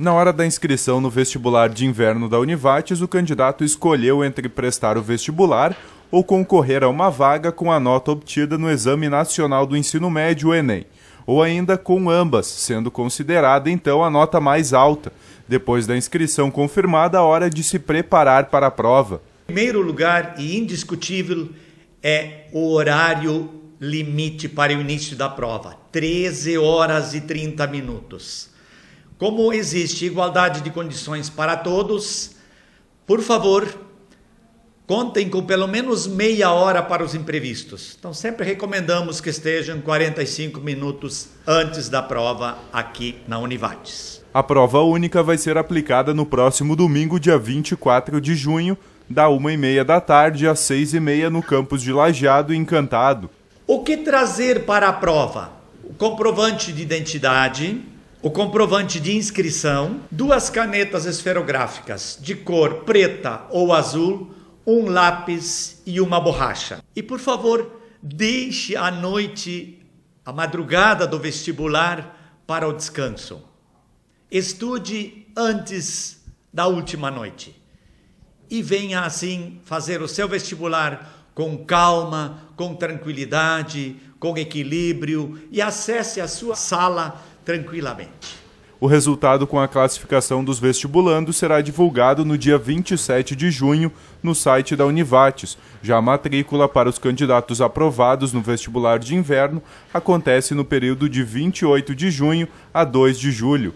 Na hora da inscrição no vestibular de inverno da Univates, o candidato escolheu entre prestar o vestibular ou concorrer a uma vaga com a nota obtida no Exame Nacional do Ensino Médio, ENEM, ou ainda com ambas, sendo considerada então a nota mais alta. Depois da inscrição confirmada, a hora de se preparar para a prova. Em primeiro lugar e indiscutível é o horário limite para o início da prova, 13 horas e 30 minutos. Como existe igualdade de condições para todos, por favor, contem com pelo menos meia hora para os imprevistos. Então, sempre recomendamos que estejam 45 minutos antes da prova aqui na Univates. A prova única vai ser aplicada no próximo domingo, dia 24 de junho, da 1h30 da tarde às 6h30 no campus de Lajeado Encantado. O que trazer para a prova? O comprovante de identidade, o comprovante de inscrição, duas canetas esferográficas de cor preta ou azul, um lápis e uma borracha. E por favor, deixe a noite, a madrugada do vestibular para o descanso. Estude antes da última noite e venha assim fazer o seu vestibular com calma, com tranquilidade, com equilíbrio e acesse a sua sala tranquilamente. O resultado com a classificação dos vestibulandos será divulgado no dia 27 de junho no site da Univates. Já a matrícula para os candidatos aprovados no vestibular de inverno acontece no período de 28 de junho a 2 de julho.